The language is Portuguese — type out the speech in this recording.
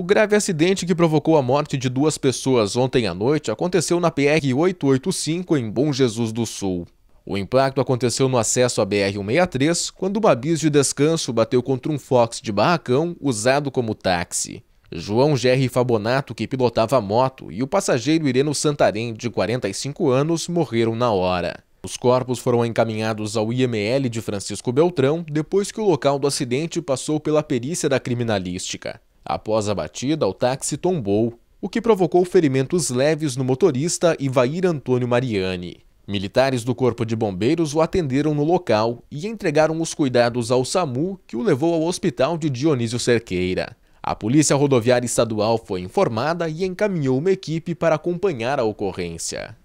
O grave acidente que provocou a morte de duas pessoas ontem à noite aconteceu na PR-885 em Bom Jesus do Sul. O impacto aconteceu no acesso à BR-163 quando uma bis de descanso bateu contra um Fox de barracão usado como táxi. João Gerry Fabonato, que pilotava a moto, e o passageiro Ireno Santarém, de 45 anos, morreram na hora. Os corpos foram encaminhados ao IML de Francisco Beltrão depois que o local do acidente passou pela perícia da criminalística. Após a batida, o táxi tombou, o que provocou ferimentos leves no motorista Ivair Antônio Mariani. Militares do Corpo de Bombeiros o atenderam no local e entregaram os cuidados ao SAMU, que o levou ao hospital de Dionísio Cerqueira. A Polícia Rodoviária Estadual foi informada e encaminhou uma equipe para acompanhar a ocorrência.